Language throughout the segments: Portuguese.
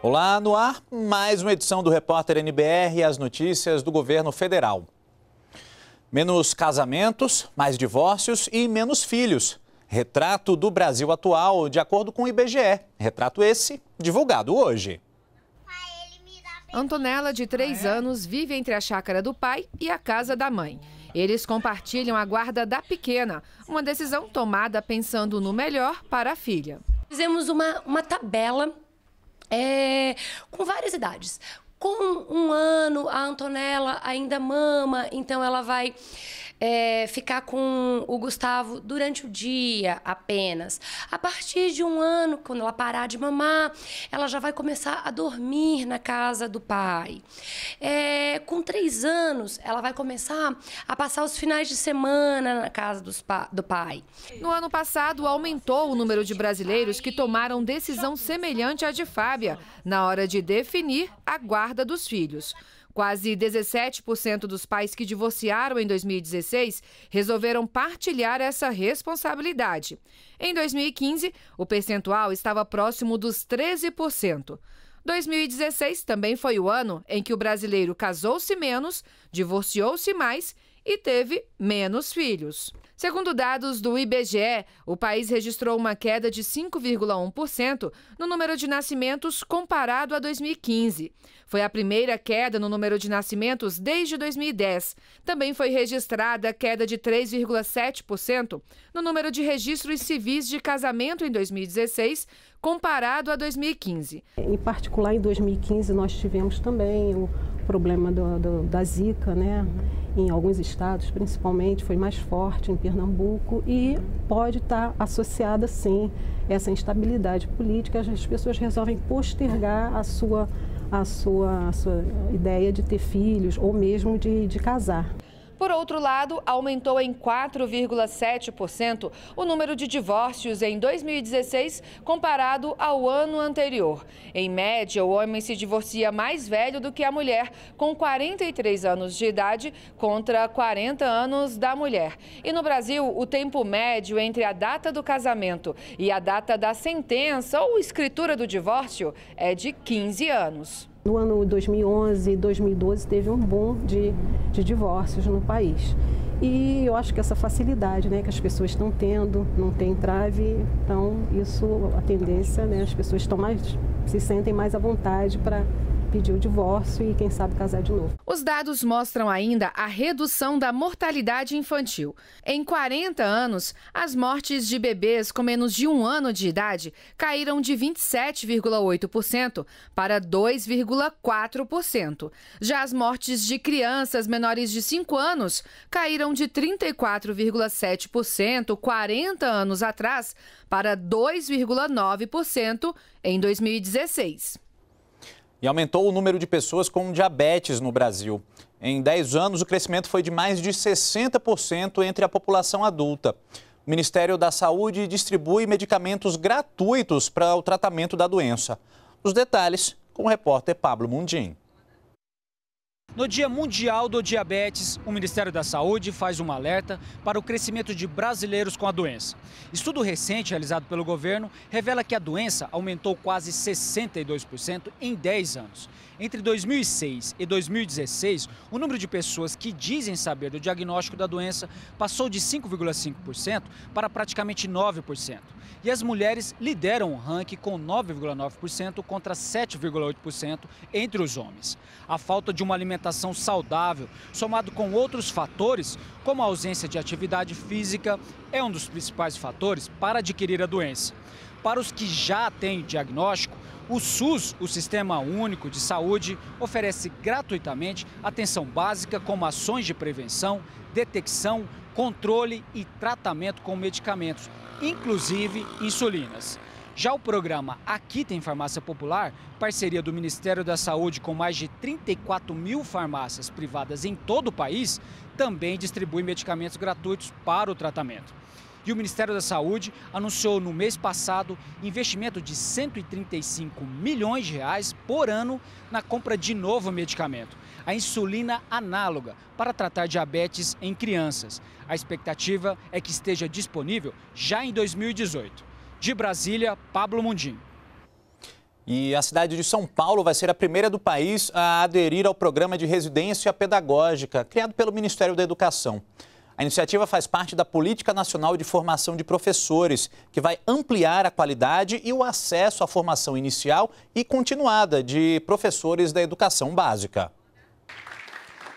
Olá, no ar, mais uma edição do Repórter NBR e as notícias do governo federal. Menos casamentos, mais divórcios e menos filhos. Retrato do Brasil atual, de acordo com o IBGE. Retrato esse divulgado hoje. Antonella, de 3 ah, é? anos, vive entre a chácara do pai e a casa da mãe. Eles compartilham a guarda da pequena, uma decisão tomada pensando no melhor para a filha. Fizemos uma, uma tabela é, com várias idades. Com um ano, a Antonella ainda mama, então ela vai é, ficar com o Gustavo durante o dia apenas. A partir de um ano, quando ela parar de mamar, ela já vai começar a dormir na casa do pai. É, com três anos, ela vai começar a passar os finais de semana na casa pa do pai. No ano passado, aumentou o número de brasileiros que tomaram decisão semelhante à de Fábia, na hora de definir a guarda dos filhos. Quase 17% dos pais que divorciaram em 2016 resolveram partilhar essa responsabilidade. Em 2015, o percentual estava próximo dos 13%. 2016 também foi o ano em que o brasileiro casou-se menos, divorciou-se mais e teve menos filhos. Segundo dados do IBGE, o país registrou uma queda de 5,1% no número de nascimentos comparado a 2015. Foi a primeira queda no número de nascimentos desde 2010. Também foi registrada a queda de 3,7% no número de registros civis de casamento em 2016, comparado a 2015. Em particular, em 2015, nós tivemos também o problema do, do, da zika, né? Em alguns estados, principalmente, foi mais forte em Pernambuco e pode estar associada, sim, essa instabilidade política. As pessoas resolvem postergar a sua a sua, a sua ideia de ter filhos ou mesmo de, de casar. Por outro lado, aumentou em 4,7% o número de divórcios em 2016 comparado ao ano anterior. Em média, o homem se divorcia mais velho do que a mulher, com 43 anos de idade contra 40 anos da mulher. E no Brasil, o tempo médio entre a data do casamento e a data da sentença ou escritura do divórcio é de 15 anos. No ano 2011 e 2012 teve um boom de, de divórcios no país. E eu acho que essa facilidade né, que as pessoas estão tendo, não tem trave, então isso, a tendência, né, as pessoas estão mais, se sentem mais à vontade para pedir o divórcio e, quem sabe, casar de novo. Os dados mostram ainda a redução da mortalidade infantil. Em 40 anos, as mortes de bebês com menos de um ano de idade caíram de 27,8% para 2,4%. Já as mortes de crianças menores de 5 anos caíram de 34,7% 40 anos atrás para 2,9% em 2016 e aumentou o número de pessoas com diabetes no Brasil. Em 10 anos, o crescimento foi de mais de 60% entre a população adulta. O Ministério da Saúde distribui medicamentos gratuitos para o tratamento da doença. Os detalhes com o repórter Pablo Mundim. No Dia Mundial do Diabetes, o Ministério da Saúde faz um alerta para o crescimento de brasileiros com a doença. Estudo recente realizado pelo governo revela que a doença aumentou quase 62% em 10 anos. Entre 2006 e 2016, o número de pessoas que dizem saber do diagnóstico da doença passou de 5,5% para praticamente 9%. E as mulheres lideram o ranking com 9,9% contra 7,8% entre os homens. A falta de uma alimentação alimentação saudável, somado com outros fatores, como a ausência de atividade física, é um dos principais fatores para adquirir a doença. Para os que já têm diagnóstico, o SUS, o Sistema Único de Saúde, oferece gratuitamente atenção básica como ações de prevenção, detecção, controle e tratamento com medicamentos, inclusive insulinas. Já o programa Aqui Tem Farmácia Popular, parceria do Ministério da Saúde com mais de 34 mil farmácias privadas em todo o país, também distribui medicamentos gratuitos para o tratamento. E o Ministério da Saúde anunciou no mês passado investimento de 135 milhões de reais por ano na compra de novo medicamento, a insulina análoga, para tratar diabetes em crianças. A expectativa é que esteja disponível já em 2018. De Brasília, Pablo Mundim. E a cidade de São Paulo vai ser a primeira do país a aderir ao programa de residência pedagógica, criado pelo Ministério da Educação. A iniciativa faz parte da Política Nacional de Formação de Professores, que vai ampliar a qualidade e o acesso à formação inicial e continuada de professores da educação básica.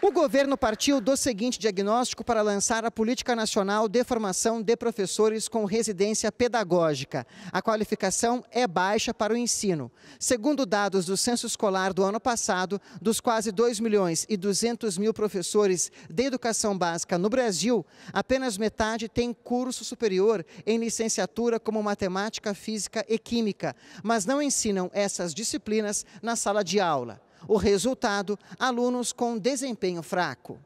O governo partiu do seguinte diagnóstico para lançar a Política Nacional de Formação de Professores com Residência Pedagógica. A qualificação é baixa para o ensino. Segundo dados do Censo Escolar do ano passado, dos quase 2 milhões e 200 mil professores de educação básica no Brasil, apenas metade tem curso superior em licenciatura como matemática, física e química, mas não ensinam essas disciplinas na sala de aula. O resultado: alunos com desempenho fraco.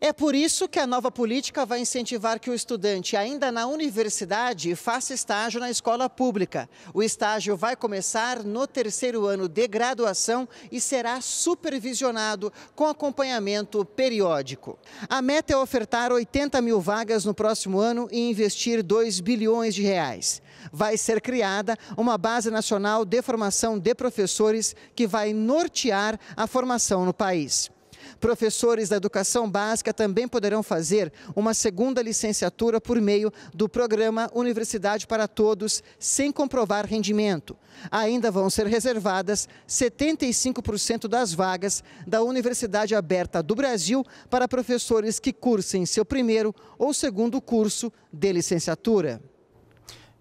É por isso que a nova política vai incentivar que o estudante, ainda na universidade, faça estágio na escola pública. O estágio vai começar no terceiro ano de graduação e será supervisionado com acompanhamento periódico. A meta é ofertar 80 mil vagas no próximo ano e investir 2 bilhões de reais. Vai ser criada uma base nacional de formação de professores que vai nortear a formação no país. Professores da educação básica também poderão fazer uma segunda licenciatura por meio do programa Universidade para Todos, sem comprovar rendimento. Ainda vão ser reservadas 75% das vagas da Universidade Aberta do Brasil para professores que cursem seu primeiro ou segundo curso de licenciatura.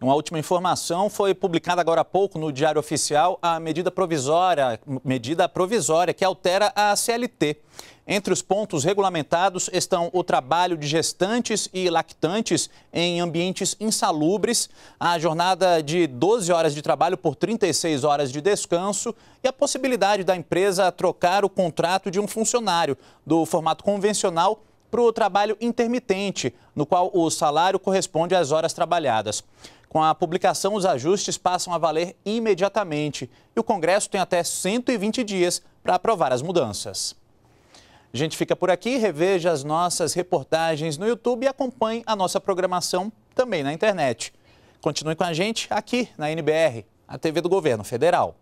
Uma última informação foi publicada agora há pouco no Diário Oficial a medida provisória, medida provisória que altera a CLT. Entre os pontos regulamentados estão o trabalho de gestantes e lactantes em ambientes insalubres, a jornada de 12 horas de trabalho por 36 horas de descanso e a possibilidade da empresa trocar o contrato de um funcionário do formato convencional para o trabalho intermitente, no qual o salário corresponde às horas trabalhadas. Com a publicação, os ajustes passam a valer imediatamente e o Congresso tem até 120 dias para aprovar as mudanças. A gente fica por aqui, reveja as nossas reportagens no YouTube e acompanhe a nossa programação também na internet. Continue com a gente aqui na NBR, a TV do Governo Federal.